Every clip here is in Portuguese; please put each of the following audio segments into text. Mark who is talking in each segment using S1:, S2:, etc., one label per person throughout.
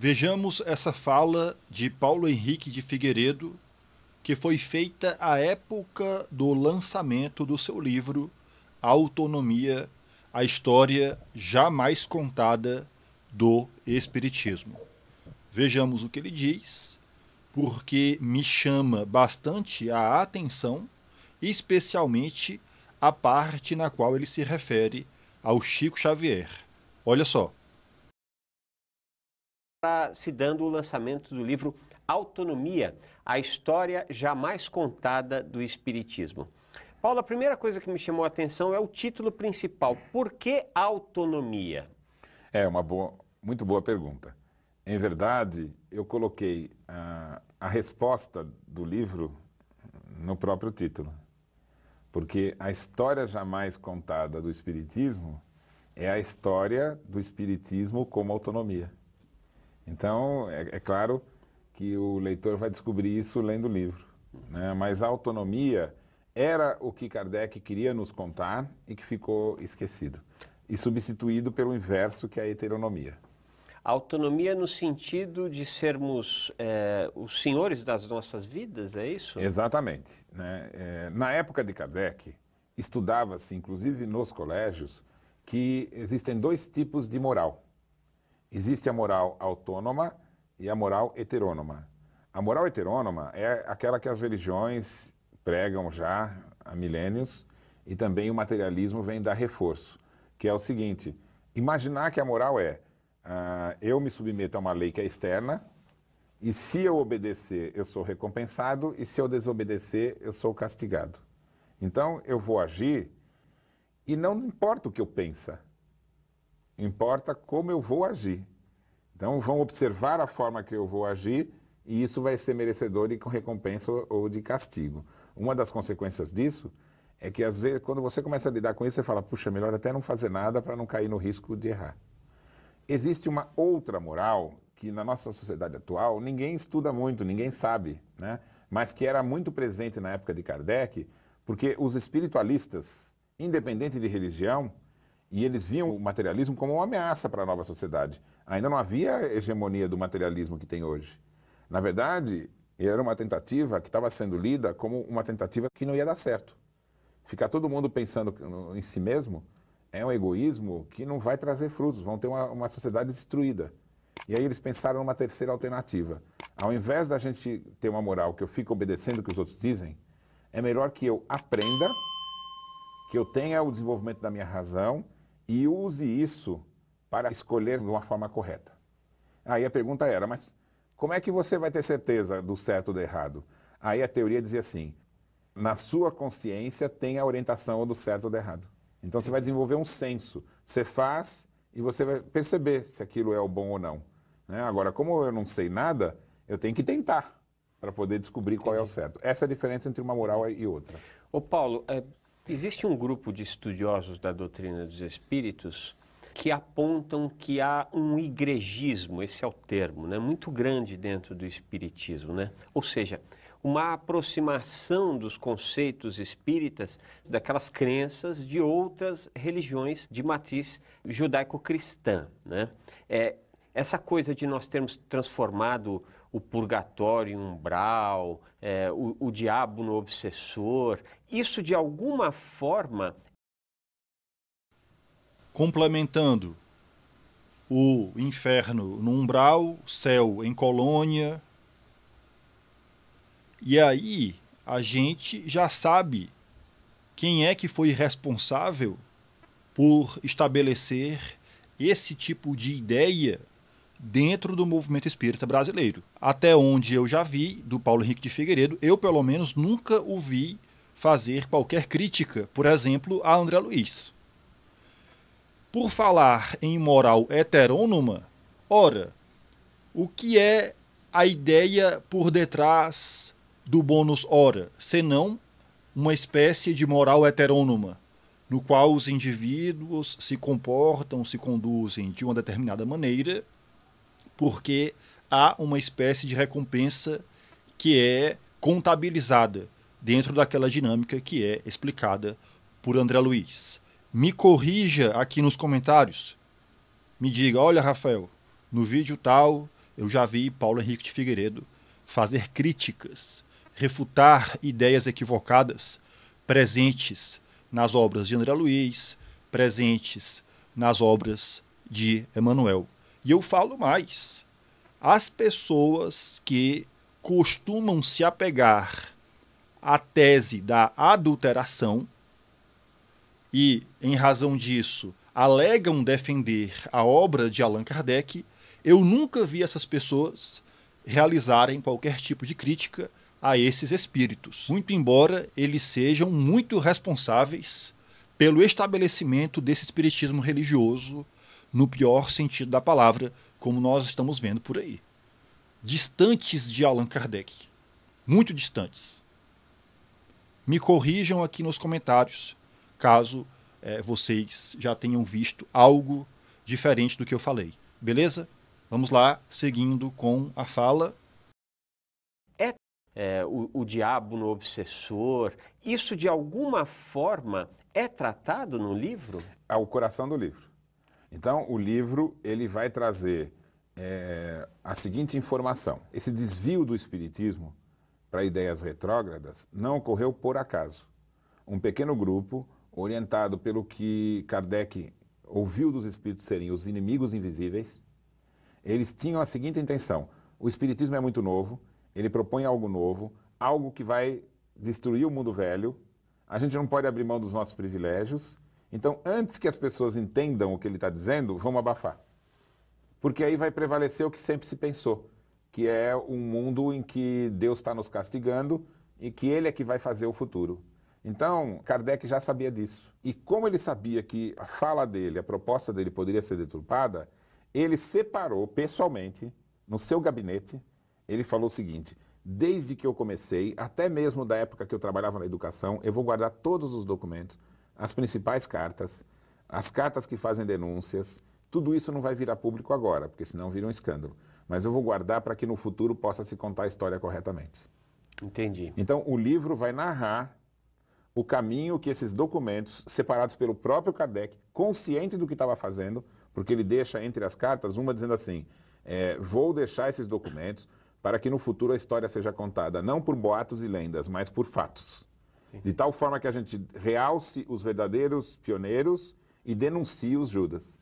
S1: Vejamos essa fala de Paulo Henrique de Figueiredo, que foi feita à época do lançamento do seu livro Autonomia, a história jamais contada do Espiritismo. Vejamos o que ele diz, porque me chama bastante a atenção, especialmente a parte na qual ele se refere ao Chico Xavier. Olha só
S2: está se dando o lançamento do livro Autonomia, a história jamais contada do Espiritismo. Paula, a primeira coisa que me chamou a atenção é o título principal.
S3: Por que autonomia? É uma boa, muito boa pergunta. Em verdade, eu coloquei a, ah, a resposta do livro no próprio título. Porque a história jamais contada do Espiritismo é a história do Espiritismo como autonomia. Então, é, é claro que o leitor vai descobrir isso lendo o livro. Né? Mas a autonomia era o que Kardec queria nos contar e que ficou esquecido e substituído pelo inverso, que é a heteronomia. Autonomia no
S2: sentido de sermos é, os senhores das nossas vidas, é isso?
S3: Exatamente. Né? É, na época de Kardec, estudava-se, inclusive nos colégios, que existem dois tipos de moral. Existe a moral autônoma e a moral heterônoma. A moral heterônoma é aquela que as religiões pregam já há milênios e também o materialismo vem dar reforço, que é o seguinte: imaginar que a moral é ah, eu me submeto a uma lei que é externa e se eu obedecer eu sou recompensado e se eu desobedecer eu sou castigado. Então eu vou agir e não importa o que eu pensa importa como eu vou agir. Então vão observar a forma que eu vou agir e isso vai ser merecedor de recompensa ou de castigo. Uma das consequências disso é que às vezes quando você começa a lidar com isso, você fala: "Puxa, melhor até não fazer nada para não cair no risco de errar". Existe uma outra moral que na nossa sociedade atual ninguém estuda muito, ninguém sabe, né? Mas que era muito presente na época de Kardec, porque os espiritualistas, independente de religião, e eles viam o materialismo como uma ameaça para a nova sociedade. Ainda não havia a hegemonia do materialismo que tem hoje. Na verdade, era uma tentativa que estava sendo lida como uma tentativa que não ia dar certo. Ficar todo mundo pensando em si mesmo é um egoísmo que não vai trazer frutos, vão ter uma, uma sociedade destruída. E aí eles pensaram numa terceira alternativa. Ao invés da gente ter uma moral que eu fico obedecendo o que os outros dizem, é melhor que eu aprenda, que eu tenha o desenvolvimento da minha razão e use isso para escolher de uma forma correta. Aí a pergunta era, mas como é que você vai ter certeza do certo ou do errado? Aí a teoria dizia assim: na sua consciência tem a orientação do certo ou do errado. Então você vai desenvolver um senso. Você faz e você vai perceber se aquilo é o bom ou não. Né? Agora, como eu não sei nada, eu tenho que tentar para poder descobrir qual é o certo. Essa é a diferença entre uma moral e outra. Ô Paulo, é, Existe um grupo de estudiosos da doutrina
S2: dos espíritos que apontam que há um igrejismo, esse é o termo, né, muito grande dentro do espiritismo, né? Ou seja, uma aproximação dos conceitos espíritas daquelas crenças de outras religiões de matriz judaico-cristã, né? É, essa coisa de nós termos transformado o purgatório umbral, é, o, o diabo no
S1: obsessor, isso de alguma forma. Complementando o inferno no umbral, céu em colônia. E aí a gente já sabe quem é que foi responsável por estabelecer esse tipo de ideia dentro do movimento espírita brasileiro. Até onde eu já vi do Paulo Henrique de Figueiredo, eu pelo menos nunca o vi fazer qualquer crítica, por exemplo, a André Luiz. Por falar em moral heterônoma, ora, o que é a ideia por detrás do bônus ora, senão uma espécie de moral heterônoma, no qual os indivíduos se comportam, se conduzem de uma determinada maneira porque há uma espécie de recompensa que é contabilizada dentro daquela dinâmica que é explicada por André Luiz. Me corrija aqui nos comentários. Me diga, olha, Rafael, no vídeo tal eu já vi Paulo Henrique de Figueiredo fazer críticas, refutar ideias equivocadas presentes nas obras de André Luiz, presentes nas obras de Emanuel. E eu falo mais: as pessoas que costumam se apegar à tese da adulteração e, em razão disso, alegam defender a obra de Allan Kardec, eu nunca vi essas pessoas realizarem qualquer tipo de crítica a esses espíritos, muito embora eles sejam muito responsáveis pelo estabelecimento desse espiritismo religioso no pior sentido da palavra, como nós estamos vendo por aí. Distantes de Allan Kardec. Muito distantes. Me corrijam aqui nos comentários, caso é, vocês já tenham visto algo diferente do que eu falei. Beleza? Vamos lá, seguindo com a fala. É, é o, o diabo no
S2: obsessor. Isso de alguma forma é tratado no livro? É o
S3: coração do livro. Então, o livro ele vai trazer é, a seguinte informação: esse desvio do espiritismo para ideias retrógradas não ocorreu por acaso. Um pequeno grupo, orientado pelo que Kardec ouviu dos espíritos serem os inimigos invisíveis, eles tinham a seguinte intenção: o espiritismo é muito novo, ele propõe algo novo, algo que vai destruir o mundo velho. A gente não pode abrir mão dos nossos privilégios então, antes que as pessoas entendam o que ele está dizendo, vamos abafar. Porque aí vai prevalecer o que sempre se pensou, que é um mundo em que Deus está nos castigando e que ele é que vai fazer o futuro. Então, Kardec já sabia disso. E como ele sabia que a fala dele, a proposta dele poderia ser deturpada, ele separou pessoalmente, no seu gabinete, ele falou o seguinte: desde que eu comecei, até mesmo da época que eu trabalhava na educação, eu vou guardar todos os documentos, as principais cartas, as cartas que fazem denúncias, tudo isso não vai virar público agora, porque senão vira um escândalo. Mas eu vou guardar para que no futuro possa se contar a história corretamente. Entendi. Então, o livro vai narrar o caminho que esses documentos, separados pelo próprio Kardec, consciente do que estava fazendo, porque ele deixa entre as cartas uma dizendo assim: é, vou deixar esses documentos para que no futuro a história seja contada, não por boatos e lendas, mas por fatos. De tal forma que a gente realce os verdadeiros pioneiros e denuncie os Judas.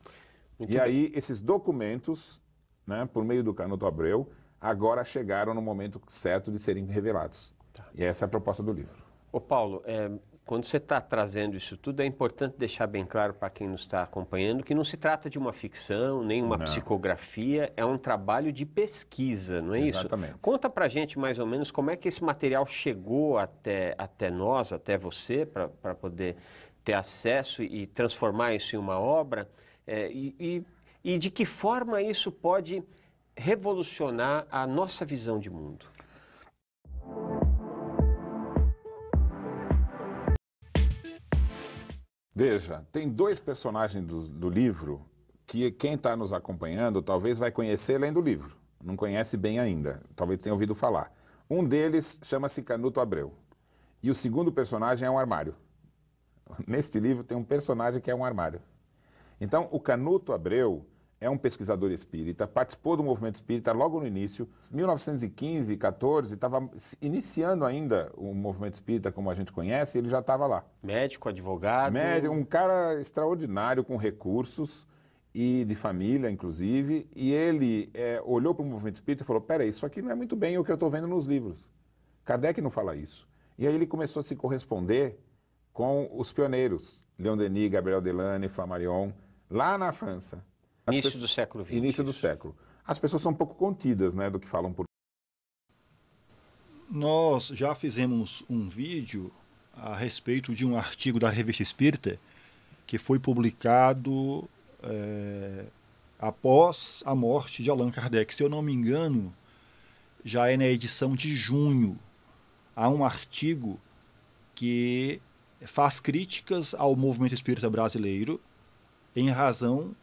S3: Muito e bem. aí, esses documentos, né, por meio do Canuto Abreu, agora chegaram no momento certo de serem revelados. Tá. E essa é a proposta do livro.
S2: Ô Paulo, é, quando você está trazendo isso tudo, é importante deixar bem claro para quem nos está acompanhando que não se trata de uma ficção, nem uma não. psicografia, é um trabalho de pesquisa, não é Exatamente. isso? Exatamente. Conta para gente mais ou menos como é que esse material chegou até, até nós, até você, para poder ter acesso e transformar isso em uma obra, é, e, e, e de que forma isso pode revolucionar a nossa visão de mundo.
S3: Veja, tem dois personagens do, do livro que quem está nos acompanhando talvez vai conhecer lendo o livro. Não conhece bem ainda, talvez tenha ouvido falar. Um deles chama-se Canuto Abreu. E o segundo personagem é um armário. Neste livro tem um personagem que é um armário. Então, o Canuto Abreu é um pesquisador espírita, participou do movimento espírita logo no início, 1915, 14, estava iniciando ainda o movimento espírita como a gente conhece, ele já estava lá. Médico, advogado. Médico, um cara extraordinário com recursos e de família, inclusive, e ele é, olhou para o movimento espírita e falou: peraí, isso aqui não é muito bem o que eu estou vendo nos livros. Kardec não fala isso. E aí ele começou a se corresponder com os pioneiros, Leon Denis, Gabriel Delane, Flammarion, lá na França. Início pessoas, do século XX. Início do século. As pessoas são um pouco contidas né, do que falam por.
S1: Nós já fizemos um vídeo a respeito de um artigo da Revista Espírita que foi publicado é, após a morte de Allan Kardec. Se eu não me engano, já é na edição de junho. Há um artigo que faz críticas ao movimento espírita brasileiro em razão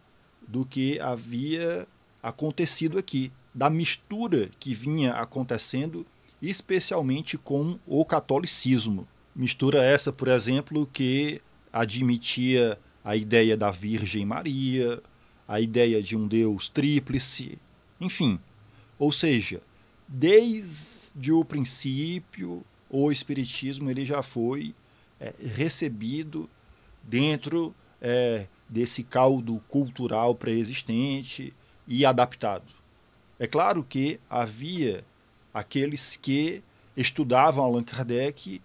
S1: do que havia acontecido aqui, da mistura que vinha acontecendo, especialmente com o catolicismo. Mistura essa, por exemplo, que admitia a ideia da Virgem Maria, a ideia de um Deus tríplice, enfim. Ou seja, desde o princípio, o Espiritismo ele já foi é, recebido dentro é, desse caldo cultural pré-existente e adaptado. É claro que havia aqueles que estudavam Allan Kardec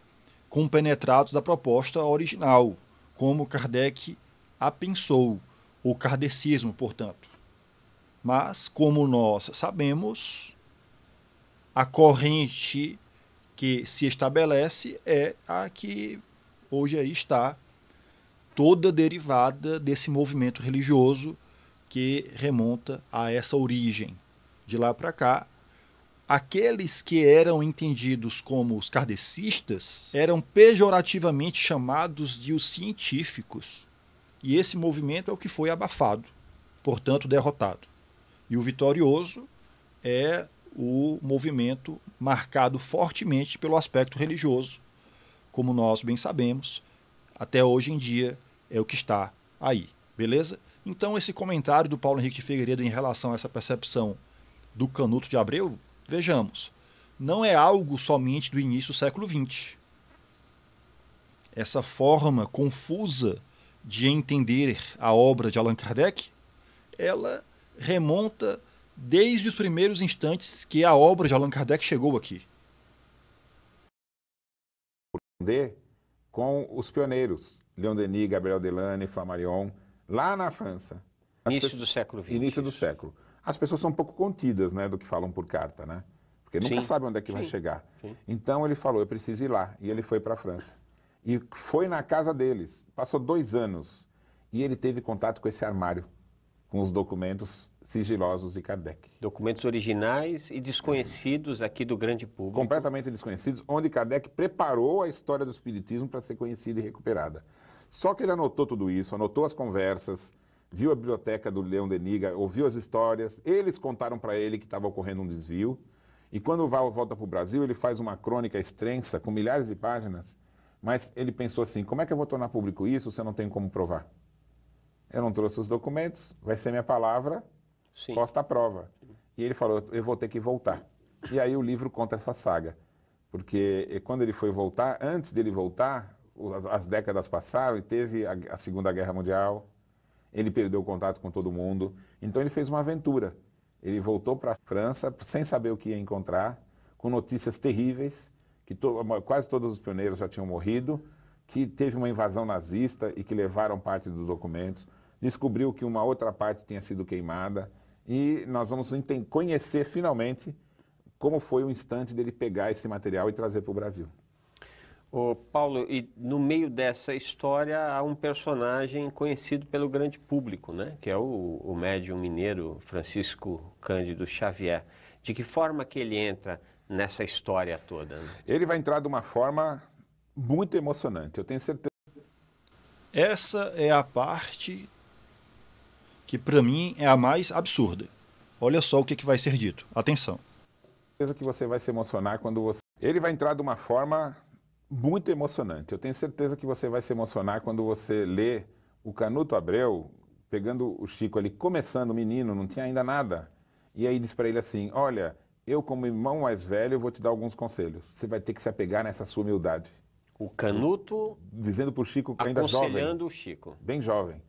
S1: compenetrados da proposta original, como Kardec a pensou, o kardecismo, portanto. Mas, como nós sabemos, a corrente que se estabelece é a que hoje aí está toda derivada desse movimento religioso que remonta a essa origem. De lá para cá, aqueles que eram entendidos como os kardecistas eram pejorativamente chamados de os científicos. E esse movimento é o que foi abafado, portanto derrotado. E o vitorioso é o movimento marcado fortemente pelo aspecto religioso, como nós bem sabemos, até hoje em dia é o que está aí, beleza? Então, esse comentário do Paulo Henrique Figueiredo em relação a essa percepção do Canuto de Abreu, vejamos, não é algo somente do início do século XX. Essa forma confusa de entender a obra de Allan Kardec, ela remonta desde os primeiros instantes que a obra de Allan Kardec chegou aqui.
S3: com os pioneiros Leon Denis, Gabriel Delane, Flammarion, lá na França. início pessoas... do século XX. Início do século. As pessoas são um pouco contidas né, do que falam por carta, né? Porque nunca Sim. sabe onde é que Sim. vai chegar. Sim. Então ele falou, eu preciso ir lá. E ele foi para a França. E foi na casa deles. Passou dois anos. E ele teve contato com esse armário, com os documentos sigilosos de Kardec.
S2: Documentos originais
S3: e desconhecidos aqui do grande público. Completamente desconhecidos, onde Kardec preparou a história do Espiritismo para ser conhecida e recuperada. Só que ele anotou tudo isso, anotou as conversas, viu a biblioteca do Leão Deniga, ouviu as histórias, eles contaram para ele que estava ocorrendo um desvio. E quando o Val volta para o Brasil, ele faz uma crônica extensa, com milhares de páginas, mas ele pensou assim: como é que eu vou tornar público isso se eu não tenho como provar? Eu não trouxe os documentos, vai ser minha palavra, Sim. posta à prova. Sim. E ele falou: eu vou ter que voltar. E aí o livro conta essa saga. Porque eh, quando ele foi voltar, antes dele voltar, as, as décadas passaram e teve a, a Segunda Guerra Mundial, ele perdeu o contato com todo mundo, então ele fez uma aventura. Ele voltou para a França sem saber o que ia encontrar, com notícias terríveis, que to quase todos os pioneiros já tinham morrido, que teve uma invasão nazista e que levaram parte dos documentos. Descobriu que uma outra parte tinha sido queimada e nós vamos conhecer finalmente como foi o instante dele pegar esse material e trazer para o Brasil.
S2: O Paulo, e no meio dessa história há um personagem conhecido pelo grande público, né? que é o, o médium mineiro Francisco Cândido Xavier. De que forma que ele entra nessa história toda? Né?
S3: Ele vai entrar de uma forma
S1: muito emocionante, eu tenho certeza. Essa é a parte que, para mim, é a mais absurda. Olha só o que, que vai ser dito. Atenção. Certeza que você vai se emocionar quando você. Ele vai entrar de uma forma muito
S3: emocionante. Eu tenho certeza que você vai se emocionar quando você lê o Canuto Abreu pegando o Chico ali, começando, o menino, não tinha ainda nada. E aí diz para ele assim: Olha, eu, como irmão mais velho, vou te dar alguns conselhos. Você vai ter que se apegar nessa sua humildade. O Canuto. Dizendo para o Chico, ainda jovem. Aconselhando o Chico. Bem jovem.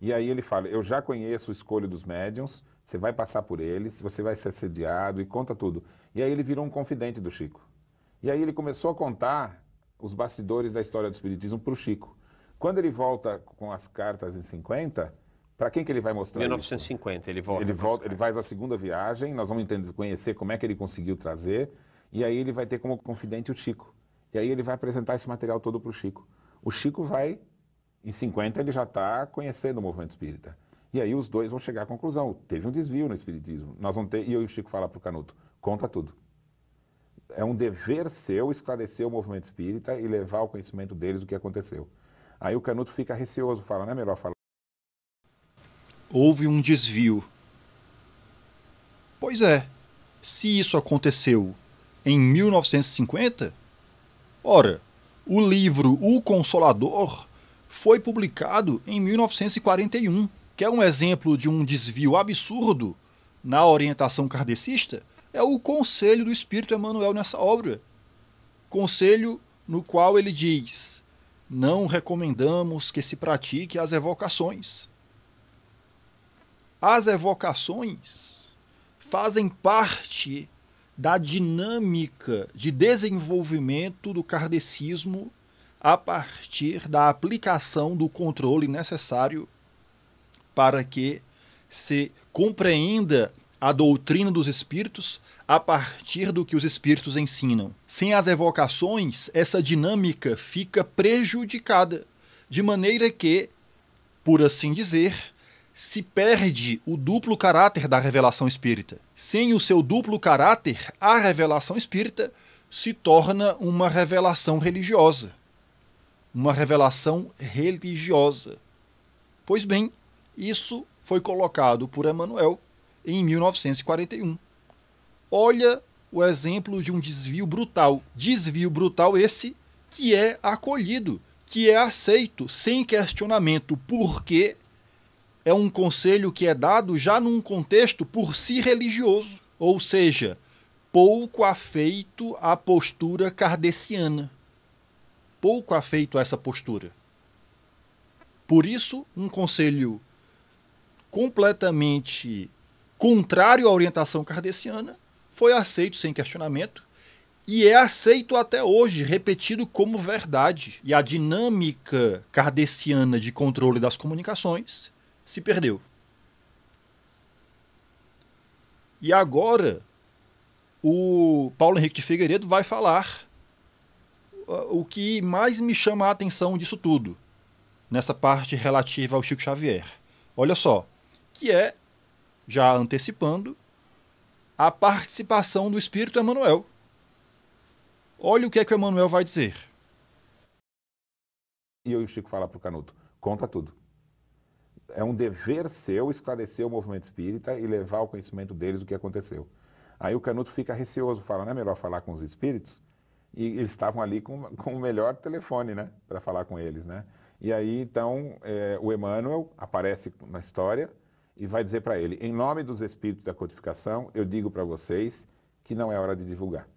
S3: E aí ele fala: Eu já conheço o escolho dos médiuns, você vai passar por eles, você vai ser assediado e conta tudo. E aí ele virou um confidente do Chico. E aí ele começou a contar os bastidores da história do espiritismo para o Chico. Quando ele volta com as cartas em 50, para quem que ele vai mostrar
S2: 1950, isso? ele volta. Ele volta,
S3: ele faz a segunda viagem, nós vamos entender, conhecer como é que ele conseguiu trazer, e aí ele vai ter como confidente o Chico. E aí ele vai apresentar esse material todo para o Chico. O Chico vai, em 50 ele já está conhecendo o movimento espírita. E aí os dois vão chegar à conclusão, teve um desvio no espiritismo. Nós vamos ter, e o Chico fala para o Canuto, conta tudo é um dever seu esclarecer o movimento espírita e levar ao conhecimento deles o que aconteceu. Aí o Canuto fica receoso, fala, não é melhor falar.
S1: Houve um desvio. Pois é, se isso aconteceu em 1950, ora, o livro O Consolador foi publicado em 1941, que é um exemplo de um desvio absurdo na orientação kardecista é o conselho do Espírito Emmanuel nessa obra. Conselho no qual ele diz: não recomendamos que se pratique as evocações. As evocações fazem parte da dinâmica de desenvolvimento do kardecismo a partir da aplicação do controle necessário para que se compreenda a doutrina dos espíritos a partir do que os espíritos ensinam. Sem as evocações, essa dinâmica fica prejudicada, de maneira que, por assim dizer, se perde o duplo caráter da revelação espírita. Sem o seu duplo caráter, a revelação espírita se torna uma revelação religiosa. Uma revelação religiosa. Pois bem, isso foi colocado por Emmanuel em 1941. Olha o exemplo de um desvio brutal. Desvio brutal esse que é acolhido, que é aceito sem questionamento, porque é um conselho que é dado já num contexto por si religioso, ou seja, pouco afeito à postura kardeciana. Pouco afeito a essa postura. Por isso, um conselho completamente contrário à orientação kardeciana, foi aceito sem questionamento e é aceito até hoje, repetido como verdade. E a dinâmica kardeciana de controle das comunicações se perdeu. E agora, o Paulo Henrique de Figueiredo vai falar uh, o que mais me chama a atenção disso tudo, nessa parte relativa ao Chico Xavier. Olha só, que é já antecipando, a participação do Espírito Emmanuel. Olha o que é que o Emmanuel vai dizer. E eu e o Chico falar para o Canuto, conta tudo. É um
S3: dever seu esclarecer o movimento espírita e levar ao conhecimento deles o que aconteceu. Aí o Canuto fica receoso, fala, não é melhor falar com os espíritos? E eles estavam ali com, com o melhor telefone, né, para falar com eles, né? E aí, então, é, o Emmanuel aparece na história, e vai dizer para ele: em nome dos espíritos da codificação, eu digo para vocês que não é hora de divulgar.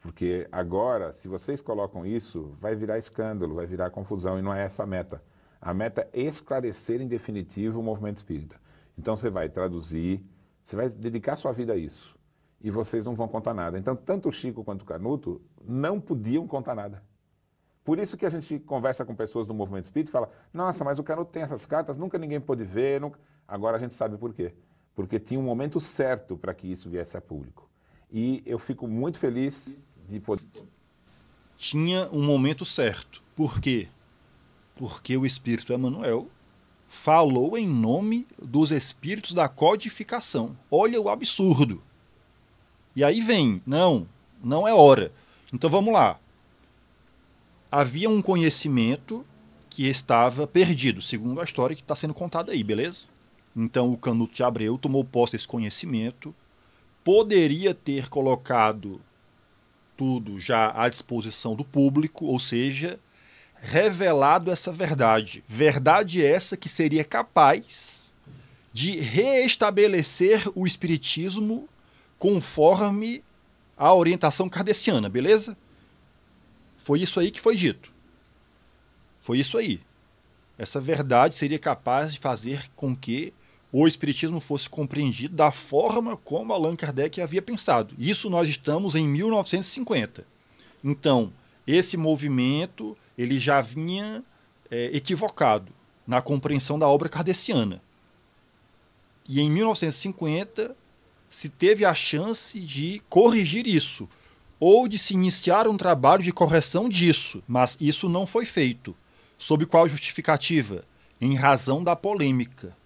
S3: Porque agora, se vocês colocam isso, vai virar escândalo, vai virar confusão, e não é essa a meta. A meta é esclarecer em definitivo o movimento espírita. Então você vai traduzir, você vai dedicar sua vida a isso. E vocês não vão contar nada. Então, tanto o Chico quanto o Canuto não podiam contar nada. Por isso que a gente conversa com pessoas do movimento espírita e fala: nossa, mas o Canuto tem essas cartas, nunca ninguém pôde ver. Nunca... Agora a gente sabe por quê. Porque tinha um momento certo para que isso viesse a público.
S1: E eu fico muito feliz de poder. Tinha um momento certo. Por quê? Porque o espírito Emmanuel falou em nome dos espíritos da codificação. Olha o absurdo. E aí vem, não, não é hora. Então vamos lá. Havia um conhecimento que estava perdido, segundo a história que está sendo contada aí, beleza? Então o Canuto de Abreu tomou posse desse conhecimento, poderia ter colocado tudo já à disposição do público, ou seja, revelado essa verdade. Verdade essa que seria capaz de reestabelecer o espiritismo conforme a orientação cardeciana beleza? Foi isso aí que foi dito. Foi isso aí. Essa verdade seria capaz de fazer com que o espiritismo fosse compreendido da forma como Allan Kardec havia pensado. Isso nós estamos em 1950. Então, esse movimento ele já vinha é, equivocado na compreensão da obra kardeciana. E em 1950 se teve a chance de corrigir isso ou de se iniciar um trabalho de correção disso, mas isso não foi feito. Sob qual justificativa? Em razão da polêmica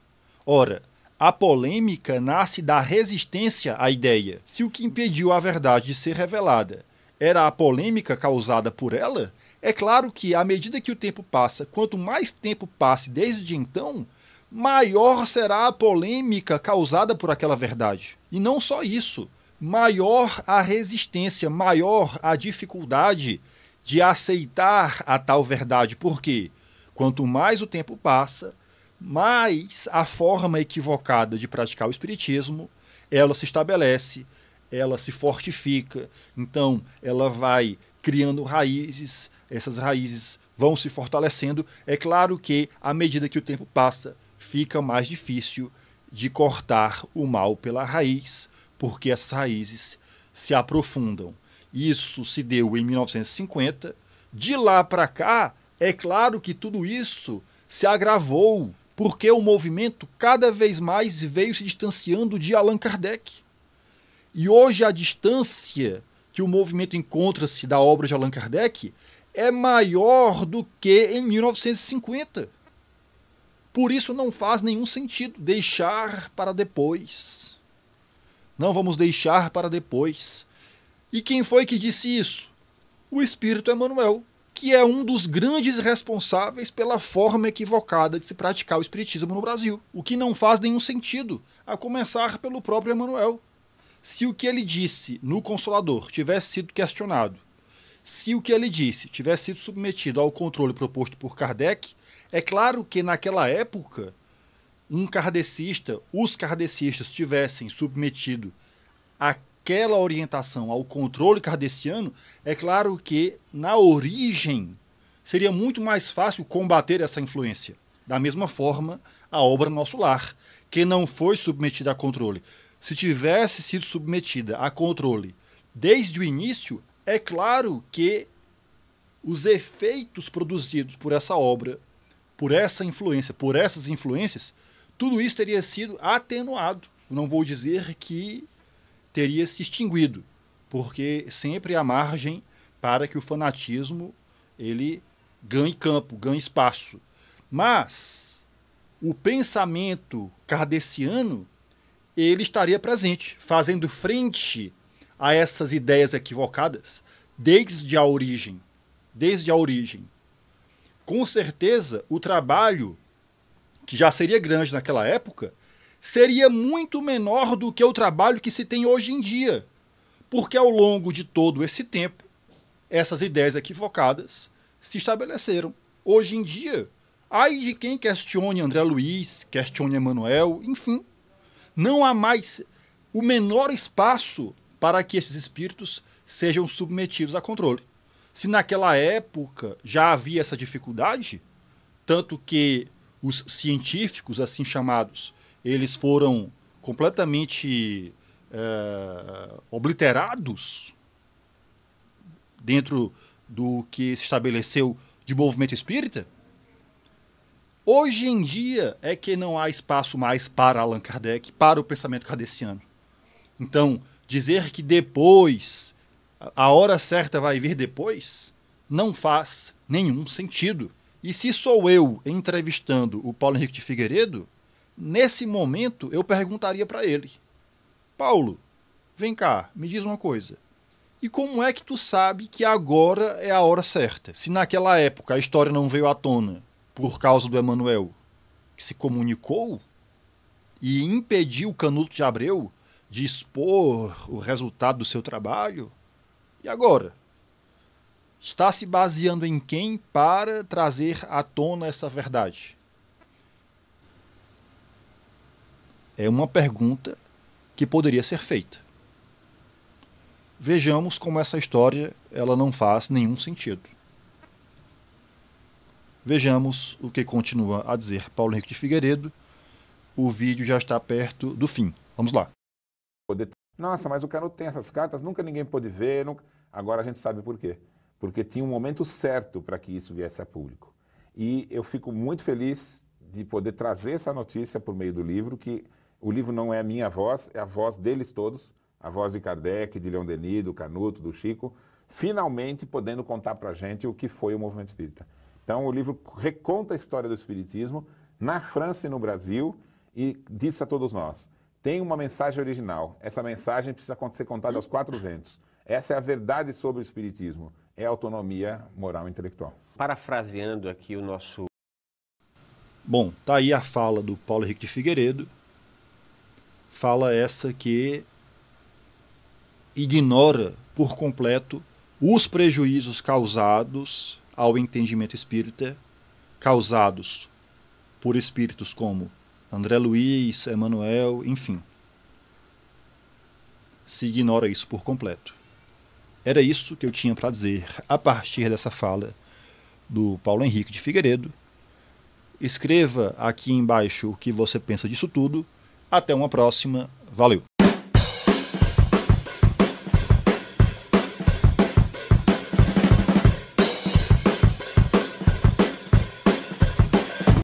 S1: Ora, a polêmica nasce da resistência à ideia. Se o que impediu a verdade de ser revelada era a polêmica causada por ela, é claro que, à medida que o tempo passa, quanto mais tempo passe desde então, maior será a polêmica causada por aquela verdade. E não só isso, maior a resistência, maior a dificuldade de aceitar a tal verdade, porque quanto mais o tempo passa, mas a forma equivocada de praticar o espiritismo, ela se estabelece, ela se fortifica, então ela vai criando raízes, essas raízes vão se fortalecendo. É claro que à medida que o tempo passa, fica mais difícil de cortar o mal pela raiz, porque essas raízes se aprofundam. Isso se deu em 1950. De lá para cá, é claro que tudo isso se agravou porque o movimento cada vez mais veio se distanciando de Allan Kardec. E hoje a distância que o movimento encontra-se da obra de Allan Kardec é maior do que em 1950. Por isso não faz nenhum sentido deixar para depois. Não vamos deixar para depois. E quem foi que disse isso? O espírito Emmanuel, que é um dos grandes responsáveis pela forma equivocada de se praticar o espiritismo no Brasil, o que não faz nenhum sentido, a começar pelo próprio Emmanuel. Se o que ele disse no Consolador tivesse sido questionado, se o que ele disse tivesse sido submetido ao controle proposto por Kardec, é claro que naquela época um kardecista, os kardecistas tivessem submetido a aquela orientação ao controle cardeciano, é claro que na origem seria muito mais fácil combater essa influência. Da mesma forma, a obra Nosso Lar, que não foi submetida a controle. Se tivesse sido submetida a controle desde o início, é claro que os efeitos produzidos por essa obra, por essa influência, por essas influências, tudo isso teria sido atenuado. Não vou dizer que teria se extinguido, porque sempre há margem para que o fanatismo ele ganhe campo, ganhe espaço. Mas o pensamento cardeciano ele estaria presente, fazendo frente a essas ideias equivocadas desde a origem, desde a origem. Com certeza, o trabalho que já seria grande naquela época seria muito menor do que o trabalho que se tem hoje em dia. Porque ao longo de todo esse tempo, essas ideias equivocadas se estabeleceram. Hoje em dia, ai de quem questione André Luiz, questione Emanuel, enfim, não há mais o menor espaço para que esses espíritos sejam submetidos a controle. Se naquela época já havia essa dificuldade, tanto que os científicos assim chamados eles foram completamente é, obliterados dentro do que se estabeleceu de movimento espírita. Hoje em dia é que não há espaço mais para Allan Kardec, para o pensamento kardeciano. Então, dizer que depois, a hora certa vai vir depois, não faz nenhum sentido. E se sou eu entrevistando o Paulo Henrique de Figueiredo, Nesse momento, eu perguntaria para ele: Paulo, vem cá, me diz uma coisa. E como é que tu sabe que agora é a hora certa? Se naquela época a história não veio à tona por causa do Emanuel, que se comunicou e impediu Canuto de Abreu de expor o resultado do seu trabalho, e agora? Está se baseando em quem para trazer à tona essa verdade? é uma pergunta que poderia ser feita. Vejamos como essa história ela não faz nenhum sentido. Vejamos o que continua a dizer Paulo Henrique de Figueiredo. O vídeo já está perto do fim. Vamos lá.
S3: Nossa, mas o Canuto tem essas cartas, nunca ninguém pôde ver. Nunca... Agora a gente sabe por quê. Porque tinha um momento certo para que isso viesse a público. E eu fico muito feliz de poder trazer essa notícia por meio do livro, que o livro não é a minha voz, é a voz deles todos, a voz de Kardec, de Leon Denis, do Canuto, do Chico, finalmente podendo contar para a gente o que foi o movimento espírita. Então, o livro reconta a história do espiritismo na França e no Brasil e diz a todos nós: tem uma mensagem original. Essa mensagem precisa ser contada aos quatro ventos. Essa é a verdade sobre o espiritismo. É a autonomia moral e intelectual.
S2: Parafraseando aqui o nosso.
S1: Bom, tá aí a fala do Paulo Henrique de Figueiredo, fala essa que ignora por completo os prejuízos causados ao entendimento espírita, causados por espíritos como André Luiz, Emmanuel, enfim. Se ignora isso por completo. Era isso que eu tinha para dizer a partir dessa fala do Paulo Henrique de Figueiredo. Escreva aqui embaixo o que você pensa disso tudo. Até uma próxima. Valeu!